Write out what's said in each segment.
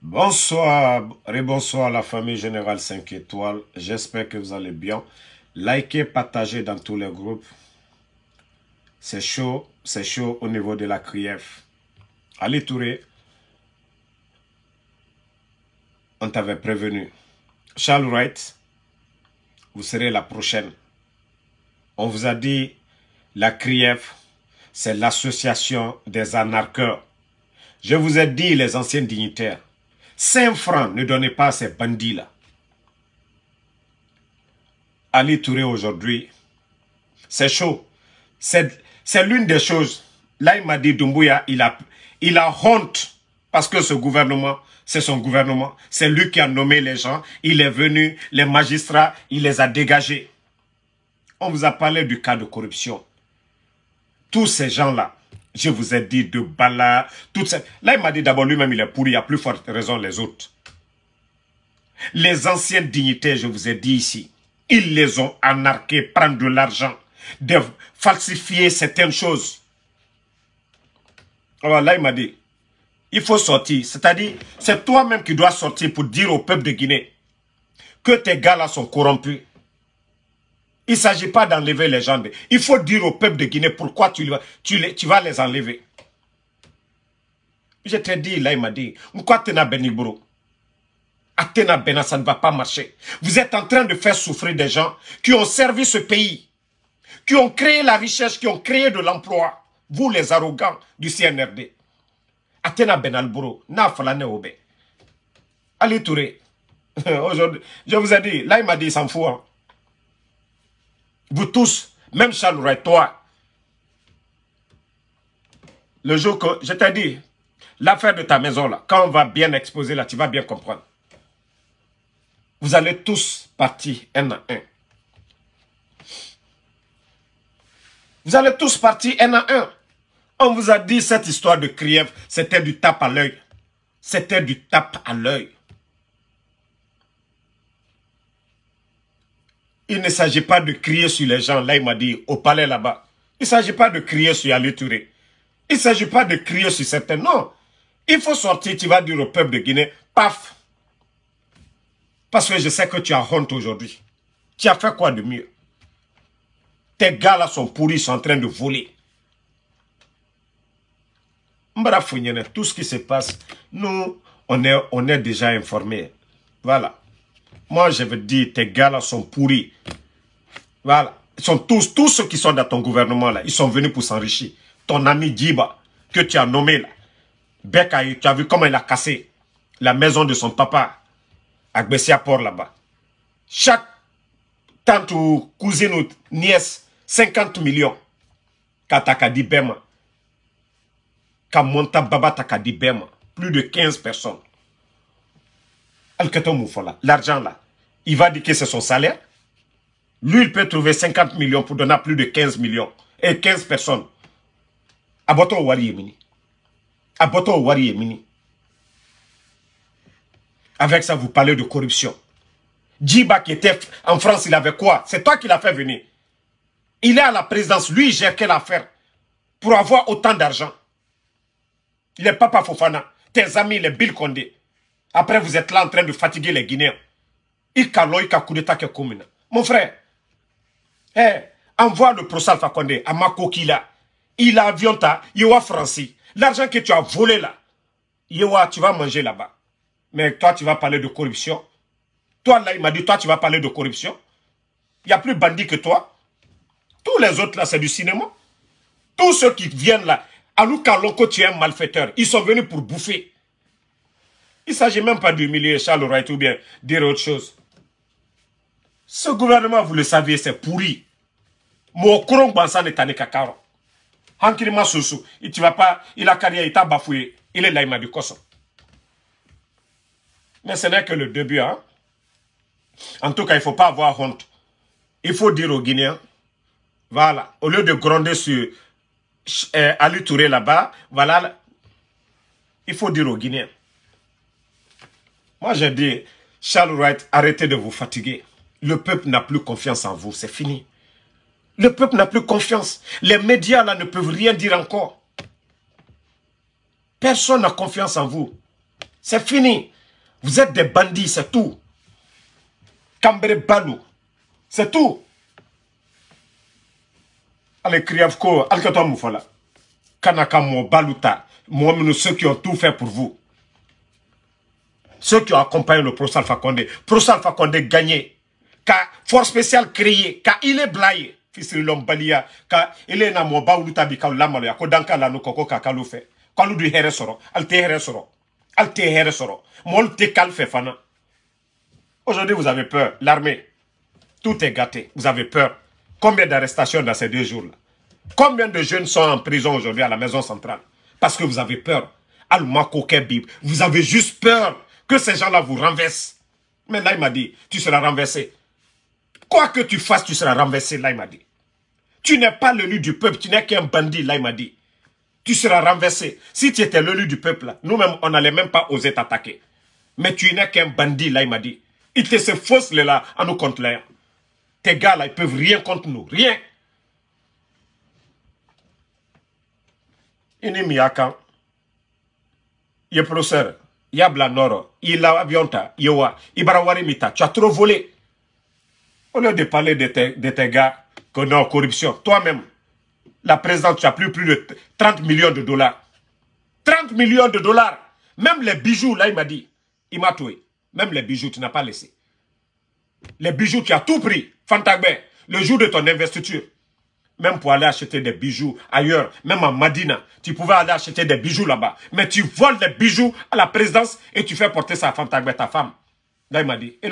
Bonsoir et bonsoir la famille Générale 5 étoiles. J'espère que vous allez bien. Likez, partagez dans tous les groupes. C'est chaud, c'est chaud au niveau de la CRIEF. Allez Touré, on t'avait prévenu. Charles Wright, vous serez la prochaine. On vous a dit, la CRIEF, c'est l'association des anarcheurs. Je vous ai dit, les anciens dignitaires, 5 francs ne donnez pas à ces bandits-là. Ali Touré aujourd'hui, c'est chaud. C'est l'une des choses. Là, il m'a dit, Dumbuya, il a, il a honte parce que ce gouvernement, c'est son gouvernement. C'est lui qui a nommé les gens. Il est venu, les magistrats, il les a dégagés. On vous a parlé du cas de corruption. Tous ces gens-là, je vous ai dit de Bala, tout ça. Là, il m'a dit d'abord lui-même, il est pourri, il y a plus forte raison les autres. Les anciennes dignitaires, je vous ai dit ici, ils les ont anarqués, prendre de l'argent, de falsifier certaines choses. Alors là, il m'a dit, il faut sortir. C'est-à-dire, c'est toi-même qui dois sortir pour dire au peuple de Guinée que tes gars-là sont corrompus. Il ne s'agit pas d'enlever les gens. Il faut dire au peuple de Guinée pourquoi tu, tu vas les enlever. Je t'ai dit, là, il m'a dit, Mkwatena Beniburo, Athéna Bena, ça ne va pas marcher. Vous êtes en train de faire souffrir des gens qui ont servi ce pays, qui ont créé la richesse, qui ont créé de l'emploi. Vous, les arrogants du CNRD. Athéna Benalburo, na falane obe. Allez, Touré. Aujourd'hui, je vous ai dit, là, il m'a dit, il s'en fout. Hein. Vous tous, même Charles Roy, toi, le jour que je t'ai dit, l'affaire de ta maison, là, quand on va bien exposer, là, tu vas bien comprendre. Vous allez tous partir un à un. Vous allez tous partir un à un. On vous a dit cette histoire de Kriev, c'était du tape à l'œil. C'était du tape à l'œil. Il ne s'agit pas de crier sur les gens. Là, il m'a dit, au palais là-bas. Il ne s'agit pas de crier sur Ali Touré. Il ne s'agit pas de crier sur certains. Non. Il faut sortir, tu vas dire au peuple de Guinée, paf. Parce que je sais que tu as honte aujourd'hui. Tu as fait quoi de mieux Tes gars là sont pourris, sont en train de voler. Tout ce qui se passe, nous, on est, on est déjà informés. Voilà. Moi, je veux dire, tes gars là sont pourris. Voilà. Ils sont tous, tous ceux qui sont dans ton gouvernement là, ils sont venus pour s'enrichir. Ton ami Djiba, que tu as nommé là, tu as vu comment il a cassé la maison de son papa à Port là-bas. Chaque tante ou cousine ou nièce, 50 millions. dit Bema. Kamonta Baba Takadi Bema. Plus de 15 personnes l'argent là, il va dire que c'est son salaire. Lui, il peut trouver 50 millions pour donner plus de 15 millions et 15 personnes. Aboto Wari Yemini. Aboto Wari Yemini. Avec ça, vous parlez de corruption. Djiba qui était en France, il avait quoi C'est toi qui l'as fait venir. Il est à la présidence, lui, il gère quelle affaire pour avoir autant d'argent. Il est Papa Fofana, tes amis, les Bill Condé. Après, vous êtes là en train de fatiguer les Guinéens. Mon frère, eh, envoie le procès à à Makokila. Il a avion Il a Francis. L'argent que tu as volé là, tu vas manger là-bas. Mais toi, tu vas parler de corruption. Toi, là, il m'a dit, toi, tu vas parler de corruption. Il n'y a plus bandit que toi. Tous les autres là, c'est du cinéma. Tous ceux qui viennent là, à nous, tu es un malfaiteur. Ils sont venus pour bouffer. Il ne s'agit même pas d'humilier Charles Wright ou bien dire autre chose. Ce gouvernement, vous le savez, c'est pourri. courant, Bansan est à Kakaro. Hankirima Sousou, il ne va pas, il a carrière, il t'a bafoué. Il est là, il m'a dit Kosso. Mais ce n'est que le début. Hein? En tout cas, il ne faut pas avoir honte. Il faut dire aux Guinéens, voilà, au lieu de gronder sur euh, Ali Touré là-bas, voilà, il faut dire aux Guinéens. Moi, j'ai dit, Charles Wright, arrêtez de vous fatiguer. Le peuple n'a plus confiance en vous, c'est fini. Le peuple n'a plus confiance. Les médias, là, ne peuvent rien dire encore. Personne n'a confiance en vous. C'est fini. Vous êtes des bandits, c'est tout. Balou, c'est tout. Allez, Kriavko, Alkatom Moufala. Kanaka Mou Baluta. Moi, ceux qui ont tout fait pour vous ceux qui ont accompagné le professeur Alpha Condé. Professeur Alpha Condé gagné, car force spéciale créée, car il est blayé. l'homme balia. car il est dans mon bas ou lamaloya, kodanka lano koko kakalo fait. Quand nous du here soro, alte here soro, alte here soro, mol te fana. Aujourd'hui, vous avez peur, l'armée, tout est gâté, vous avez peur. Combien d'arrestations dans ces deux jours-là Combien de jeunes sont en prison aujourd'hui à la maison centrale Parce que vous avez peur. vous avez juste peur que ces gens-là vous renversent. Mais là, il m'a dit, tu seras renversé. Quoi que tu fasses, tu seras renversé, là, il m'a dit. Tu n'es pas l'élu du peuple, tu n'es qu'un bandit, là, il m'a dit. Tu seras renversé. Si tu étais l'élu du peuple, nous-mêmes, on n'allait même pas oser t'attaquer. Mais tu n'es qu'un bandit, là, il m'a dit. Il te se fausse, là, à nous contre l'air. Tes gars, là, ils peuvent rien contre nous, rien. Il est mis à Il est professeur. Yabla Noro, il Mita, tu as trop volé. Au lieu de parler de tes, de tes gars en corruption, toi-même, la présidente, tu as plus, plus de 30 millions de dollars. 30 millions de dollars. Même les bijoux, là, il m'a dit, il m'a tué. Même les bijoux, tu n'as pas laissé. Les bijoux, tu as tout pris, Fantagbe, le jour de ton investiture même pour aller acheter des bijoux ailleurs, même à Madina. Tu pouvais aller acheter des bijoux là-bas. Mais tu voles des bijoux à la présidence et tu fais porter sa femme, ta, ta femme. Là, il m'a dit, et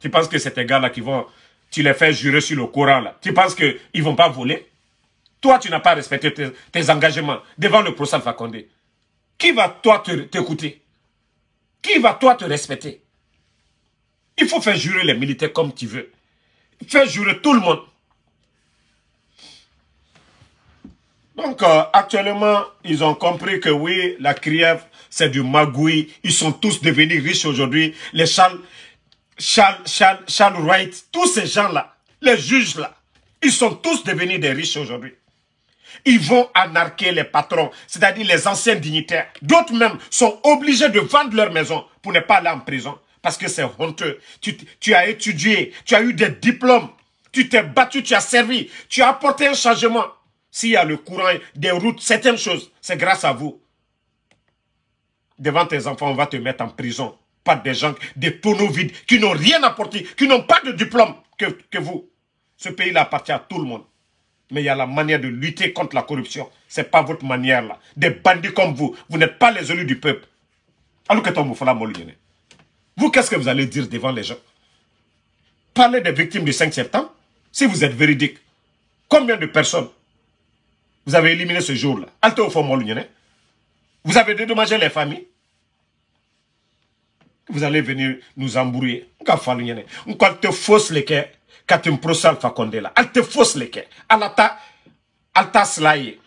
Tu penses que c'est tes gars-là qui vont, tu les fais jurer sur le Coran là. Tu penses qu'ils ne vont pas voler Toi, tu n'as pas respecté tes, engagements devant le procès Alpha Qui va toi t'écouter Qui va toi te respecter Il faut faire jurer les militaires comme tu veux. Fais jurer tout le monde. Donc, euh, actuellement, ils ont compris que oui, la criève, c'est du magouille. Ils sont tous devenus riches aujourd'hui. Les Charles, Charles, Wright, tous ces gens-là, les juges-là, ils sont tous devenus des riches aujourd'hui. Ils vont anarquer les patrons, c'est-à-dire les anciens dignitaires. D'autres même sont obligés de vendre leur maison pour ne pas aller en prison. Parce que c'est honteux. tu as étudié, tu as eu des diplômes, tu t'es battu, tu as servi, tu as apporté un changement. S'il y a le courant, des routes, certaines choses, c'est grâce à vous. Devant tes enfants, on va te mettre en prison Pas des gens, des tonneaux vides, qui n'ont rien apporté, qui n'ont pas de diplôme que, vous. Ce pays-là appartient à tout le monde. Mais il y a la manière de lutter contre la corruption. Ce n'est pas votre manière là. Des bandits comme vous, vous n'êtes pas les élus du peuple. Alors que Vous, qu'est-ce que vous allez dire devant les gens Parlez des victimes du 5 septembre, si vous êtes véridique. Combien de personnes vous avez éliminé ce jour-là. Vous avez dédommagé les familles. Vous allez venir nous embrouiller. Quand te fausse nous quand tu venir là, elle te fausse nous Alata, alta slaye,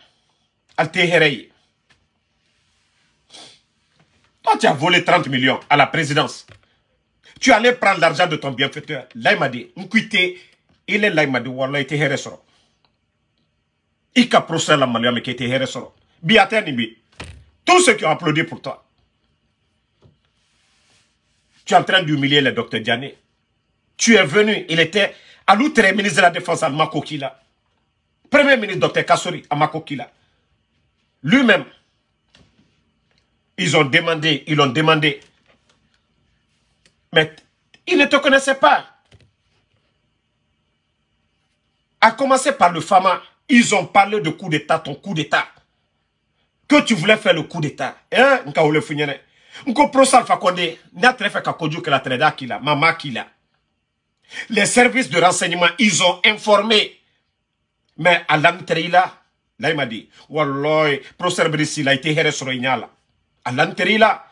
alte hereye. Toi, tu as volé 30 millions à la présidence. Tu allais prendre l'argent de ton bienfaiteur. Là, il m'a il est là, il dit, Ika procès la maloya qui était tous ceux qui ont applaudi pour toi tu es en train d'humilier le docteur Diané tu es venu il était à loutre ministre de la défense à Makokila. premier ministre docteur Kassori à Makokila. lui-même ils ont demandé ils l'ont demandé mais il ne te connaissait pas A commencer par le Fama ils ont parlé de coup d'État, ton coup d'État. Que tu voulais faire le coup d'État. Hein? Nkaoule Funyene. Nko prosal fakonde. N'a très fait kakodjo que la treda qui a, mama qui l'a. Les services de renseignement, ils ont informé. Mais à l'entrée, là il m'a dit, Wallah, professeur Brissi, il a été héré là. À l'amterila,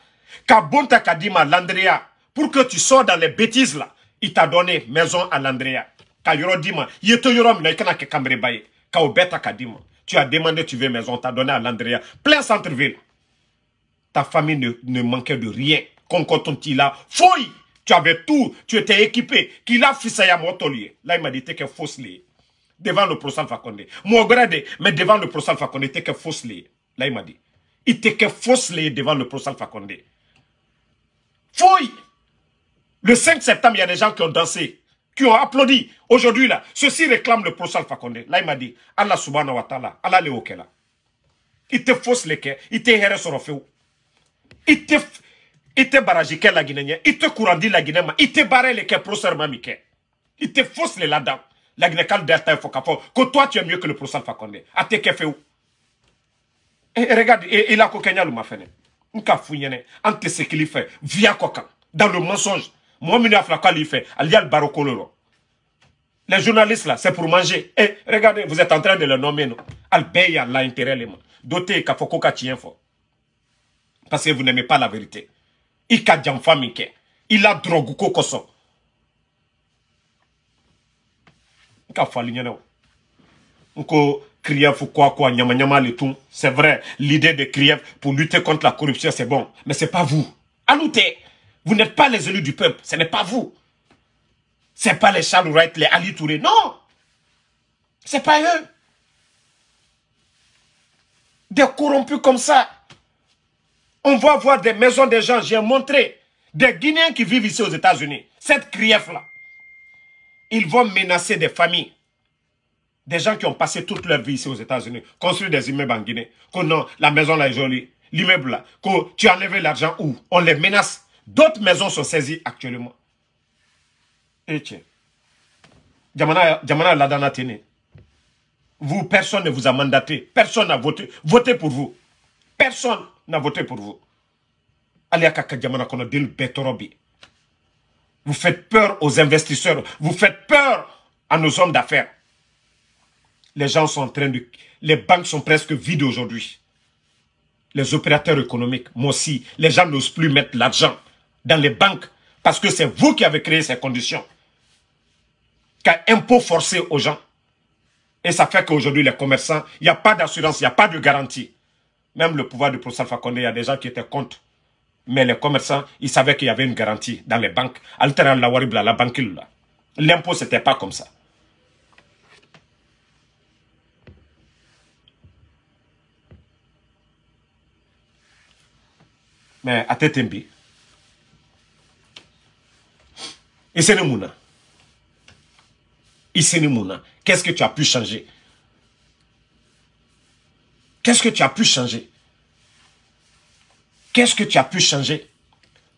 Kabonta Kadima, l'Andrea, pour que tu sors dans les bêtises là, il t'a donné maison à l'Andrea. Kayoro Dima, yeto yorom, là, il y baye. Kaobeta Kadima. Tu as demandé, tu veux maison, t'as donné à l'Andrea, plein centre-ville. Ta famille ne, manquait de rien. là? fouille Tu avais tout, tu étais équipé. Qu'il a ça à Là, il m'a dit, que fausse Devant le procès Fakonde. Moi, mais devant le procès Fakonde, tu que fausse lié. Là, il m'a dit, il était que fausse devant le procès Fakonde. Fouille Le 5 septembre, il y a des gens qui ont dansé qui ont applaudi aujourd'hui là, ceux-ci réclament le procès Alpha Condé. Là, il m'a dit, Allah subhanahu wa ta'ala, Allah le là. Il te fausse les quais, il te héré sur Il te, il te barrage la Guinée, il te courandi la Guinée, il te barré les quais, procès Il te fausse les ladans. La Guinée calme Que toi, tu es mieux que le procès Alpha Condé. A te fait où? Et eh, eh, regarde, eh, il a coquenal il ma fene. Nka Entre ce qu'il fait, via coca, dans le mensonge. Moi, min y'a fila k'ale fɛ les journalistes là c'est pour manger et eh, regardez vous êtes en train de le nommer al ale l'intérêt les la intérêt le ma parce que vous n'aimez pas la vérité Il Djamfamike. Il a drogue, i la dɔrɔgu Kriev quoi, quoi, nyama nyama le tout. C'est vrai, l'idée de Kriev pour lutter contre la corruption, c'est bon. Mais c'est pas vous. Aloutez vous n'êtes pas les élus du peuple. Ce n'est pas vous. Ce n'est pas les Charles Wright, les Ali Touré. Non. Ce n'est pas eux. Des corrompus comme ça. On va voir des maisons des gens. J'ai montré des Guinéens qui vivent ici aux États-Unis. Cette grief-là. Ils vont menacer des familles. Des gens qui ont passé toute leur vie ici aux États-Unis, construire des immeubles en Guinée. Que non, la maison là est jolie, l'immeuble là, que tu as l'argent où On les menace. D'autres maisons sont saisies actuellement. Et eh, tiens, Jamana Ladana Tene, vous, personne ne vous a mandaté, personne n'a voté, voté pour vous. Personne n'a voté pour vous. Allez à Konodil Betorobi. Vous faites peur aux investisseurs, vous faites peur à nos hommes d'affaires. Les gens sont en train de... Les banques sont presque vides aujourd'hui. Les opérateurs économiques, moi aussi, les gens n'osent plus mettre l'argent dans les banques parce que c'est vous qui avez créé ces conditions. qu'un impôt forcé aux gens. Et ça fait qu'aujourd'hui, les commerçants, il n'y a pas d'assurance, il n'y a pas de garantie. Même le pouvoir du professeur Fakonde, il y a des gens qui étaient contre. Mais les commerçants, ils savaient qu'il y avait une garantie dans les banques. la Waribla, la banque, l'impôt, c'était pas comme ça. Mais à Tetembi, Qu'est-ce que tu as pu changer Qu'est-ce que tu as pu changer Qu'est-ce que tu as pu changer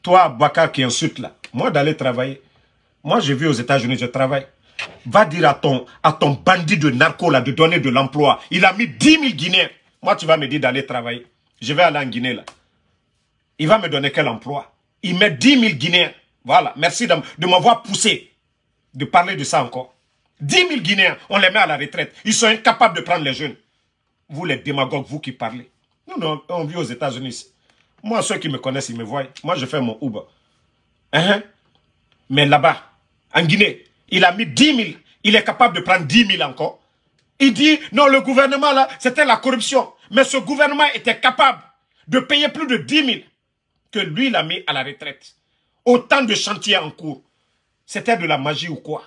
Toi, Bakar qui insulte là, moi d'aller travailler. Moi, je vis aux États-Unis, je travaille. Va dire à ton, à ton bandit de narco là de donner de l'emploi. Il a mis 10 000 Guinéens. Moi, tu vas me dire d'aller travailler. Je vais aller en Guinée là. Il va me donner quel emploi Il met 10 000 Guinéens. Voilà, merci de, m'avoir poussé de parler de ça encore. 10 000 Guinéens, on les met à la retraite. Ils sont incapables de prendre les jeunes. Vous les démagogues, vous qui parlez. Nous, non, on vit aux États-Unis. Moi, ceux qui me connaissent, ils me voient. Moi, je fais mon Uber. Hein, hein? Mais là-bas, en Guinée, il a mis 10 000. Il est capable de prendre 10 000 encore. Il dit, non, le gouvernement, là, c'était la corruption. Mais ce gouvernement était capable de payer plus de 10 000 que lui, l'a mis à la retraite. Autant de chantiers en cours. C'était de la magie ou quoi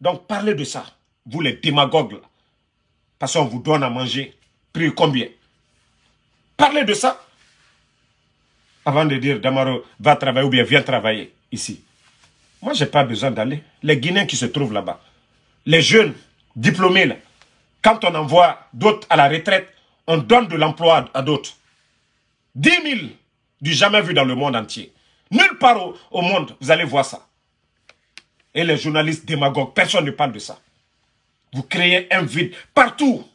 Donc parlez de ça, vous les démagogues. Parce qu'on vous donne à manger. Prix combien Parlez de ça. Avant de dire, Damaro, va travailler ou bien viens travailler ici. Moi, je n'ai pas besoin d'aller. Les Guinéens qui se trouvent là-bas, les jeunes diplômés, quand on envoie d'autres à la retraite, on donne de l'emploi à d'autres. 10 000 du jamais vu dans le monde entier. Nulle part au, monde, vous allez voir ça. Et les journalistes démagogues, personne ne parle de ça. Vous créez un vide partout.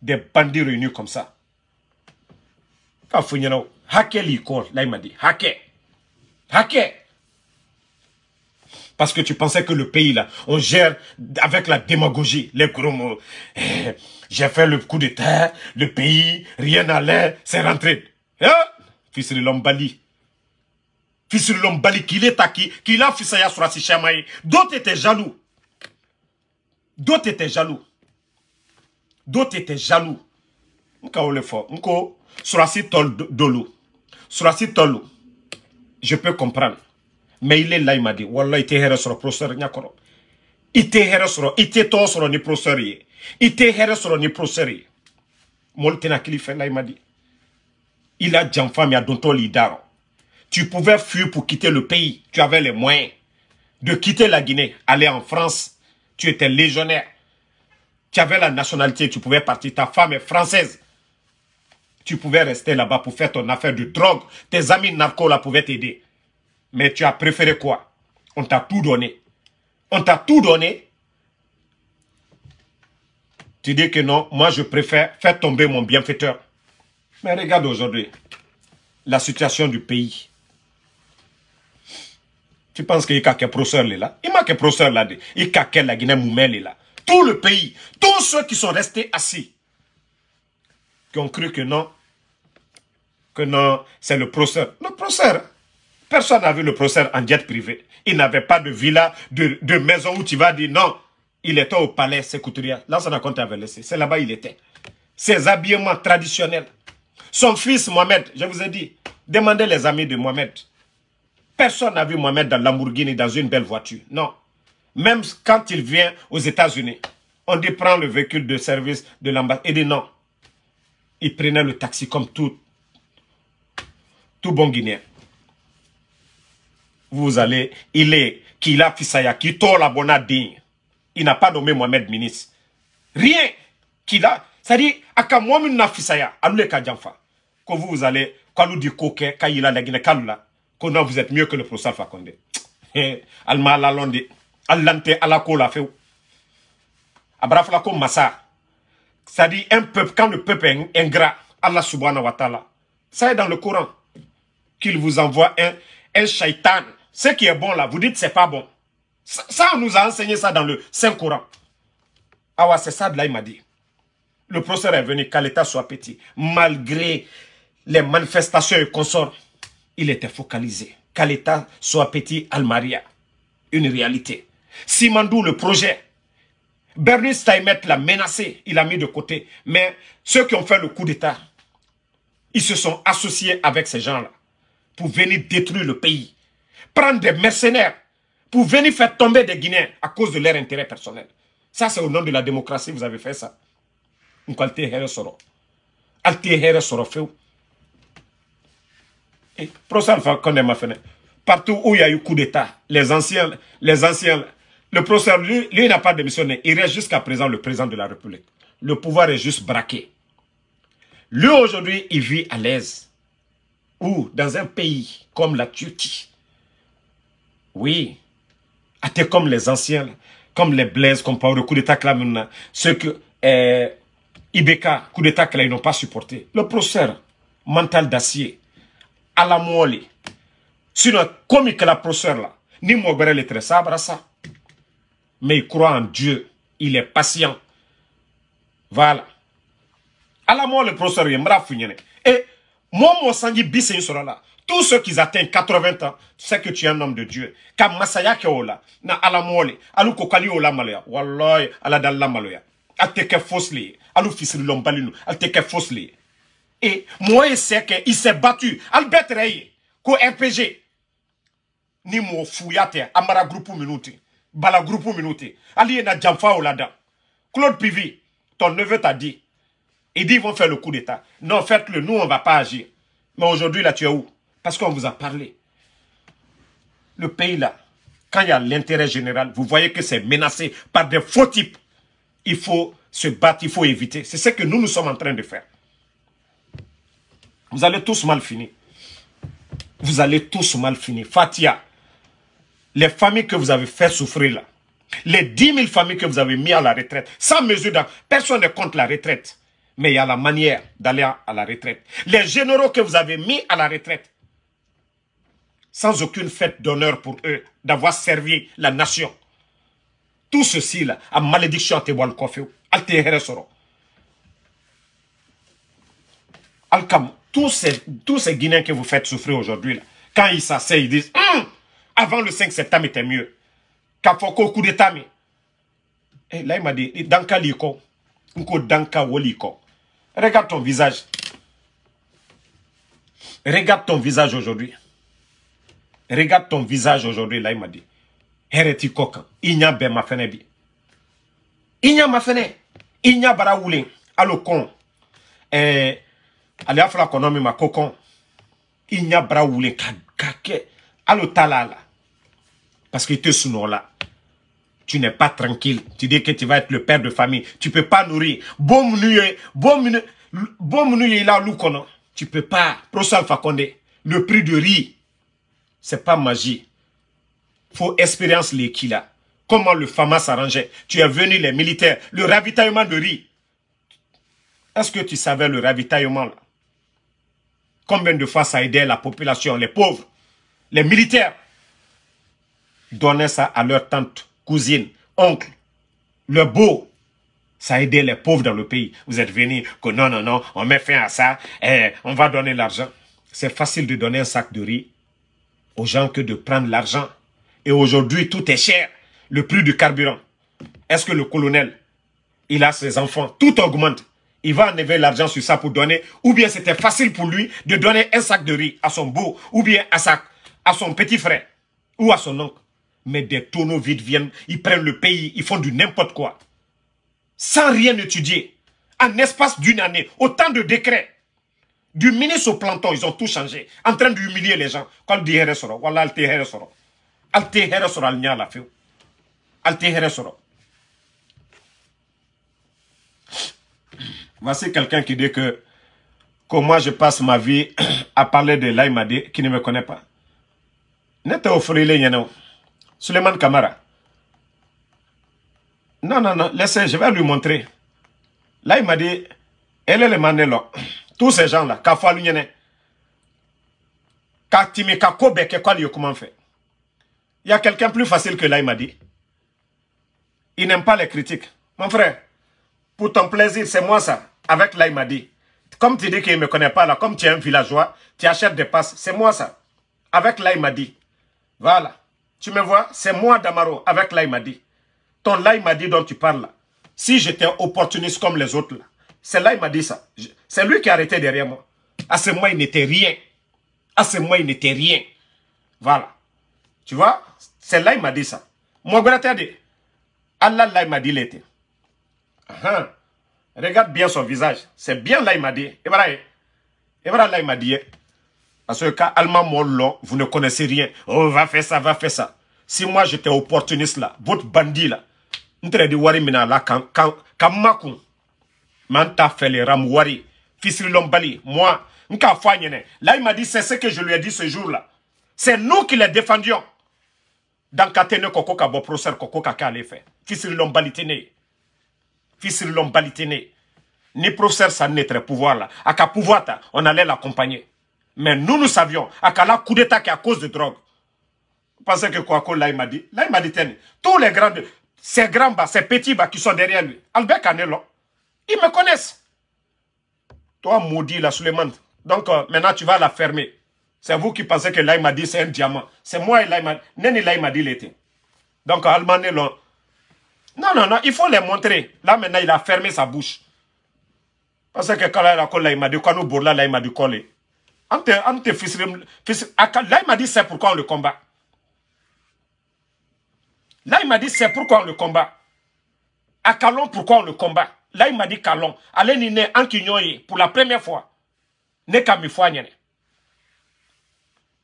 Des bandits réunis comme ça. Quand vous l'icône, là il m'a dit, Parce que tu pensais que le pays, là, on gère avec la démagogie, les gros mots. Eh, j'ai fait le coup de terre, le pays, rien n'allait, c'est rentré. Hein? Fils de l'homme l'homme Puisqu'il qu'il est acquis, qu'il a ça sur Yasurasi chamaï D'autres étaient jaloux. D'autres étaient jaloux. D'autres étaient jaloux. Nka le fort. Nko, Surasi Tol Dolo. Surasi Tolo. Je peux comprendre. Mais il est là, il m'a dit. Wallah, il était héros sur le professeur Nyakoro. Il était héros sur il était sur le professeur. Il était héros sur le professeur. il Kilifé, là, il m'a dit. Il a jamfam, il a dontoli daro. Tu pouvais fuir pour quitter le pays. Tu avais les moyens de quitter la Guinée, aller en France. Tu étais légionnaire. Tu avais la nationalité, tu pouvais partir. Ta femme est française. Tu pouvais rester là-bas pour faire ton affaire de drogue. Tes amis narcos là pouvaient t'aider. Mais tu as préféré quoi On t'a tout donné. On t'a tout donné. Tu dis que non, moi je préfère faire tomber mon bienfaiteur. Mais regarde aujourd'hui la situation du pays. Tu penses qu'il y a qu'un professeur là Il manque le professeur là. Il y a qu'un Guinée Moumel là. Tout le pays, tous ceux qui sont restés assis, qui ont cru que non, que non, c'est le professeur. Le professeur, personne n'a vu le professeur en diète privée. Il n'avait pas de villa, de, maison où tu vas dire non. Il était au palais, c'est couturier. Là, ça n'a avait laissé. C'est là-bas il était. Ses habillements traditionnels. Son fils Mohamed, je vous ai dit, demandez les amis de Mohamed. Personne n'a vu Mohamed dans Lamborghini, dans une belle voiture. Non. Même quand il vient aux États-Unis, on dit prend le véhicule de service de l'ambassade. Et dit non. Il prenait le taxi comme tout, tout bon Guinéen. Vous allez, il est Kila la Tola digne. Il n'a pas nommé Mohamed ministre. Rien. a, c'est-à-dire, a Fisaya, les Kadjanfa. Quand vous allez, quand nous dit Koke, quand nous Kalula. Quand vous êtes mieux que le professeur Fakonde. Condé eh, alma la lante, allante ala la fait. massa ça dit un peuple quand le peuple est ingrat Allah subhanahu wa ta'ala ça est dans le Coran qu'il vous envoie un un shaitan ce qui est bon là vous dites n'est pas bon ça, on nous a enseigné ça dans le Saint Coran ah c'est ça de là il m'a dit le professeur est venu qu'à l'état soit petit malgré les manifestations et consorts il était focalisé. Qu'à l'État soit petit Almaria, une réalité. Simandou, le projet. Bernie Steinmet l'a menacé, il l'a mis de côté. Mais ceux qui ont fait le coup d'État, ils se sont associés avec ces gens-là pour venir détruire le pays. Prendre des mercenaires pour venir faire tomber des Guinéens à cause de leur intérêt personnel. Ça, c'est au nom de la démocratie, vous avez fait ça. Alté Soro. fait professeur m'a fait. Partout où il y a eu coup d'État, les anciens, les anciens, le professeur, lui, lui n'a pas démissionné. Il reste jusqu'à présent le président de la République. Le pouvoir est juste braqué. Lui, aujourd'hui, il vit à l'aise. Ou dans un pays comme la Turquie. Oui. était comme les anciens, comme les Blaise, comme le coup d'État maintenant Ceux que eh, Ibeka, coup d'État là, ils n'ont pas supporté. Le professeur, mental d'acier, ala moelle. sinon que la professeur la ni mɔgɔ wɛrɛ très tɛrɛ à ça. mais il croit en dieu il est patient voilà ala la moelle, le professeur, il est ɲɛnɛ Et moi, mɔɔ sanji bi sen sɔrɔ là. tous ceux qui atteignent 80 ans, tu sais que tu es un homme de Dieu. Ka masaya est là, na ala mole, alu kokali ola maloya. Wallahi, ala dalla maloya. Ateke fosli, alu fisri lombalinu, ateke fosli. Et que il s'est battu. Albert Rey, co RPG. Ni moi, amara groupe minuti. Bala minuti. Aliena na là-dedans. Claude Pivi, ton neveu t'a dit. Il dit, ils vont faire le coup d'état. Non, faites-le, nous, on va pas agir. Mais aujourd'hui, là, tu es où Parce qu'on vous a parlé. Le pays, là, quand il y a l'intérêt général, vous voyez que c'est menacé par des faux types. Il faut se battre, il faut éviter. C'est ce que nous, nous sommes en train de faire. Vous allez tous mal finir. Vous allez tous mal finir. Fatia, les familles que vous avez fait souffrir là, les 10 000 familles que vous avez mis à la retraite, sans mesure personne ne compte la retraite. Mais il y a la manière d'aller à la retraite. Les généraux que vous avez mis à la retraite, sans aucune fête d'honneur pour eux, d'avoir servi la nation. Tout ceci là, à malédiction à le al Al-Kam, tous ces, tous ces Guinéens que vous faites souffrir aujourd'hui, quand ils s'asseyent, ils disent hum! avant le 5 septembre était mieux. Kafoko coup d'état mais et eh, là il m'a dit danka liko, nko danka woliko. Regarde ton visage. Regarde ton visage aujourd'hui. Regarde ton visage aujourd'hui là il m'a dit. Hereti kokan, inya ben ma fene bi. Inya ma fene, inya bara wule, Allo con. Eh Allez y'a fɔra kɔnɔ ma cocon. Il n'y a wuli de ka parce que tu es là tu n'es pas tranquille tu dis que tu vas être le père de famille tu peux pas nourrir bon minnu bon minnu bon minnu a la tu peux pas Prosal Fakonde. le prix de riz c'est pas magie faut expérience les qui comment le FAMA s'arrangeait tu es venu les militaires le ravitaillement de riz est-ce que tu savais le ravitaillement là Combien de fois ça a aidé la population, les pauvres, les militaires Donner ça à leur tante, cousine, oncle, le beau. Ça a aidé les pauvres dans le pays. Vous êtes venus que non, non, non, on met fin à ça, et eh, on va donner l'argent. C'est facile de donner un sac de riz aux gens que de prendre l'argent. Et aujourd'hui, tout est cher. Le prix du carburant. Est-ce que le colonel, il a ses enfants, tout augmente il va enlever l'argent sur ça pour donner, ou bien c'était facile pour lui de donner un sac de riz à son beau, ou bien à, sa, à son petit frère, ou à son oncle. Mais des tonneaux vides viennent, ils prennent le pays, ils font du n'importe quoi. Sans rien étudier, en espace d'une année, autant de décrets. Du ministre au planton, ils ont tout changé, en train d'humilier les gens. Quand dit Heresoro, voilà, Alte Heresoro. Alte Heresoro, la Alte Heresoro. Voici quelqu'un qui dit que comment je passe ma vie à parler de l'Aïmadi qui ne me connaît pas. au frilé, Yannou Suleiman Kamara. Non, non, non, laissez, je vais lui montrer. Là, il m'a dit, elle est le manelo. Tous ces gens-là, Kafa Lunyene, Katime, Kakobe, comment fait Il y a quelqu'un plus facile que là, il m'a dit. Il n'aime pas les critiques. Mon frère, pour ton plaisir, c'est moi ça avec là, il m'a dit. Comme tu dis qu'il ne me connaît pas là, comme tu es un villageois, tu achètes des passes. C'est moi ça. Avec là, il m'a dit. Voilà. Tu me vois C'est moi Damaro avec là, il m'a dit. Ton là, il m'a dit dont tu parles là. Si j'étais opportuniste comme les autres là. C'est là, il m'a dit ça. C'est lui qui a arrêté derrière moi. À ce moment, il n'était rien. À ce moment, il n'était rien. Voilà. Tu vois C'est là il m'a dit ça. Moi, dit. Allah, là, il m'a dit l'été. Regarde bien son visage. C'est bien là, il m'a dit. Et voilà, et là, il m'a dit. Parce que quand Allemand vous ne connaissez rien. Oh, va faire ça, va faire ça. Si moi, j'étais opportuniste là, votre bandit là, n tɛrɛ wari mina la quand, quand ka makun man les ram ramu wari fisirilɔnbali moi n Moi, fɔ a là. là il m'a dit c'est ce que je lui ai dit ce jour là c'est nous qui les défendions Dans Katene, Koko, ne kɔ ko ka bɔ procès fait ko ka k'ale fɛ fisirilɔnbali Fils l'ont baliténé. ni professeur ça naître pouvoir là. Aka pouvoir pouvoir, on allait l'accompagner. Mais nous, nous savions, aka là la coup d'état qui à cause de drogue. Vous pensez que quoi là, il m'a dit, là, il m'a dit, tous les grands, ces grands bas, ces petits bas qui sont derrière lui, Albert Canelo, ils me connaissent. Toi, maudit, la Suleiman. Donc, euh, maintenant, tu vas la fermer. C'est vous qui pensez que là, il m'a dit, c'est un diamant. C'est moi, là, il m'a dit, Neni, là, il m'a dit, l'été. Donc, Almané, non, non, non, il faut les montrer. Là, maintenant, il a fermé sa bouche. Parce que quand il a collé, il m'a dit, quand nous bourla, là, il m'a dit, collé. Ah, là, il m'a dit, c'est pourquoi on le combat. Là, il m'a dit, c'est pourquoi on le combat. À Calon, pourquoi on le combat. Là, il m'a dit, Calon, allez, Nine, en pour la première fois. Ne kamifouane. Hein,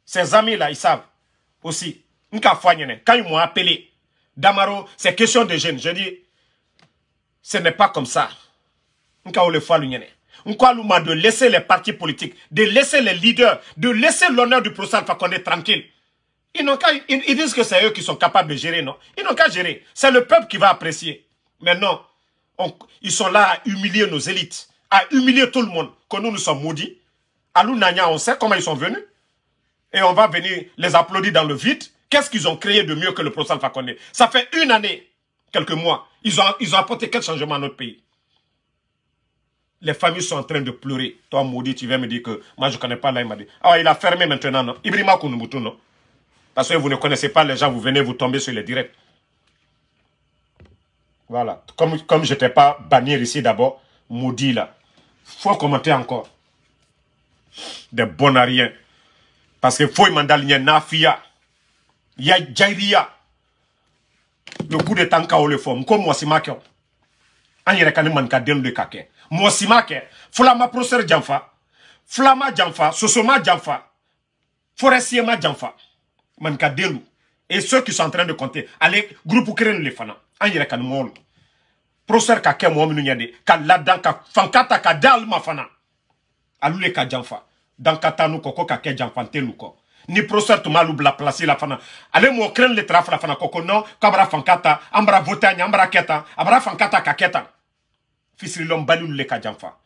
Ses amis, là, ils savent aussi. Hein, quand ils m'ont appelé, Damaro, c'est question de jeunes. Je dis, ce n'est pas comme ça. On ne m'a de laisser les partis politiques, de laisser les leaders, de laisser l'honneur du procès Fakonde tranquille. Ils, tranquille. ils, disent que c'est eux qui sont capables de gérer, non Ils n'ont qu'à gérer. C'est le peuple qui va apprécier. Mais non, ils sont là à humilier nos élites, à humilier tout le monde, que nous, nous sommes maudits. À Nanya, on sait comment ils sont venus. Et on va venir les applaudir dans le vide. Qu'est-ce qu'ils ont créé de mieux que le professeur Alpha Ça fait une année, quelques mois, ils ont, ils ont apporté quel changement à notre pays Les familles sont en train de pleurer. Toi, maudit, tu viens me dire que moi, je ne connais pas dit. Ah, il a fermé maintenant, non Ibrima non Parce que vous ne connaissez pas les gens, vous venez, vous tomber sur les directs. Voilà. Comme, comme je t'ai pas banni ici d'abord, maudit là. Faut commenter encore. Des bonnes rien. Parce que faut y Nafia y a Jairia. Le coup de tanka ou le forme. Comme moi, si ma An yere kane man ka den de kake. Moi, si ma Flama Professeur janfa. Flama janfa. Sosoma janfa. Forestier ma janfa. Man delu. Et ceux qui sont en train de compter. Allez, groupe crène le fana. An yere kane mol. Proser ka ke mouam nyade. Ka ladan ka fankata ka dal ma fana. Alou le ka janfa. Dan katanu koko kaké ke luko ni professeur tu b'alu la fana allez m'o craindre les traf la fana koko non ambra fankata ambra ta keta ambra fankata a ɲɛ an bara le kadjamfa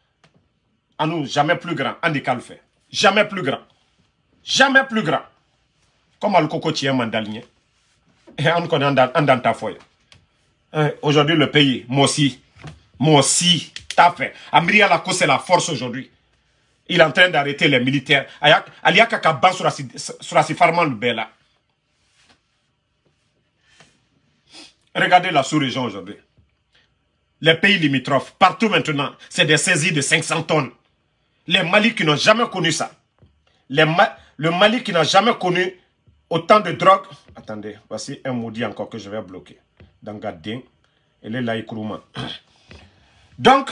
À nous, jamais plus grand an fait jamais plus grand jamais plus grand comme al coco, ko tiɲɛ on on connaît en dans ta hein, aujourd'hui le pays moi aussi moi aussi t'a fait la cause c'est la force aujourd'hui il est en train d'arrêter les militaires. a qu'à sur ban Regardez la sous-région aujourd'hui. Les pays limitrophes, partout maintenant, c'est des saisies de 500 tonnes. Les Mali qui n'ont jamais connu ça. Les le Mali qui n'a jamais connu autant de drogue. Attendez, voici un maudit encore que je vais bloquer. Dans elle est là, Donc,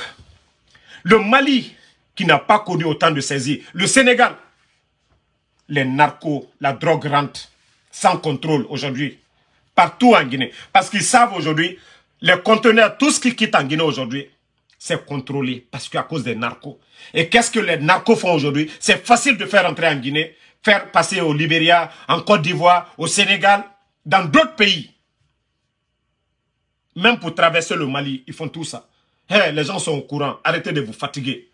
le Mali qui n'a pas connu autant de saisies. Le Sénégal, les narcos, la drogue rentre sans contrôle aujourd'hui, partout en Guinée. Parce qu'ils savent aujourd'hui, les conteneurs, tout ce qui quitte en Guinée aujourd'hui, c'est contrôlé parce qu'à cause des narcos. Et qu'est-ce que les narcos font aujourd'hui C'est facile de faire entrer en Guinée, faire passer au Libéria, en Côte d'Ivoire, au Sénégal, dans d'autres pays. Même pour traverser le Mali, ils font tout ça. Eh, les gens sont au courant, arrêtez de vous fatiguer.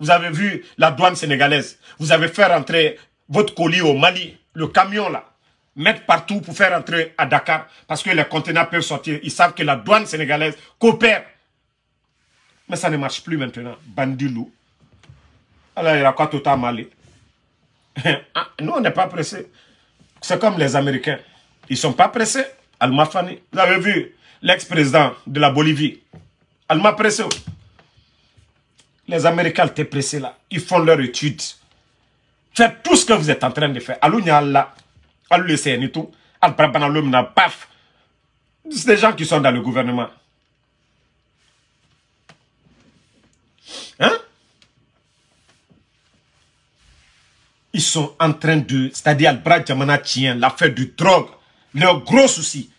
Vous avez vu la douane sénégalaise. Vous avez fait rentrer votre colis au Mali, le camion là, mettre partout pour faire rentrer à Dakar, parce que les conteneurs peuvent sortir. Ils savent que la douane sénégalaise coopère. Mais ça ne marche plus maintenant. Bandilou, Alors il a quoi tout à Mali ah, Nous, on n'est pas pressés. C'est comme les Américains. Ils ne sont pas pressés. Alma Vous avez vu l'ex-président de la Bolivie. Alma pressé. Les Américains étaient pressés là. Ils font leur étude. Faites tout ce que vous êtes en train de faire. Allô, là. Allô, le CN tout. paf. C'est des gens qui sont dans le gouvernement. Hein? Ils sont en train de... C'est-à-dire, Al Bradjamana tient l'affaire du drogue. Leur gros souci.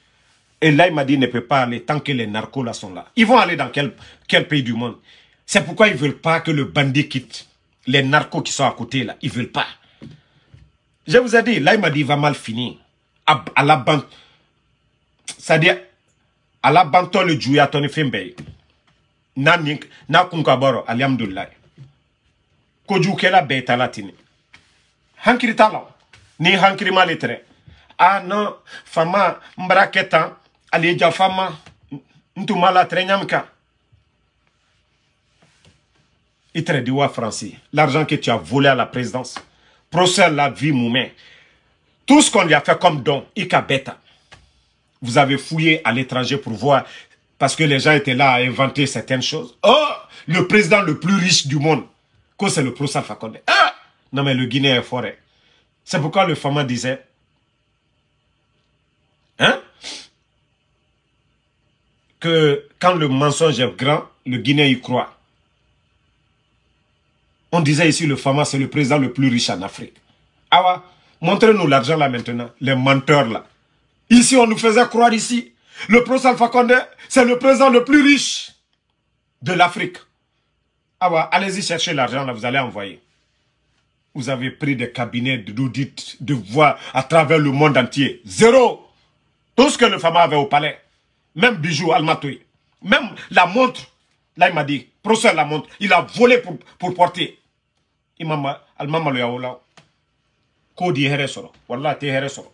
Et là, il m'a dit, il ne peut pas aller tant que les narcos là sont là. Ils vont aller dans quel pays du monde c'est pourquoi ils ne veulent pas que le bandit quitte. Les narcos qui sont à côté, là, ils ne veulent pas. Je vous ai dit, là, il m'a dit, il va mal finir. À, la banque. C'est-à-dire, à la banque, toi, le jouer à ton effet, na na kunka baro alhamdulillah ko ju kela ni talatini hankiri talo ni hankiri malitre ah non fama mbraketa alijaja fama ntumala trenyamka il te l'argent que tu as volé à la présidence, procès la vie moumain. Tout ce qu'on lui a fait comme don, Ika Vous avez fouillé à l'étranger pour voir, parce que les gens étaient là à inventer certaines choses. Oh, le président le plus riche du monde, Quoi c'est le procès Fakonde. Ah, non mais le Guinée est forêt. C'est pourquoi le Fama disait, hein, que quand le mensonge est grand, le Guinée y croit. On disait ici, le Fama, c'est le président le plus riche en Afrique. Ah ouais, montrez-nous l'argent là maintenant, les menteurs là. Ici, on nous faisait croire ici, le professeur Fakonde, c'est le président le plus riche de l'Afrique. Ah ouais, allez-y chercher l'argent là, vous allez envoyer. Vous avez pris des cabinets d'audit, de voix à travers le monde entier. Zéro. Tout ce que le Fama avait au palais, même bijoux, Almatoui, même la montre, là il m'a dit, professeur la montre, il a volé pour, pour porter. i al mama lo maloya o la k'o di ye hɛrɛ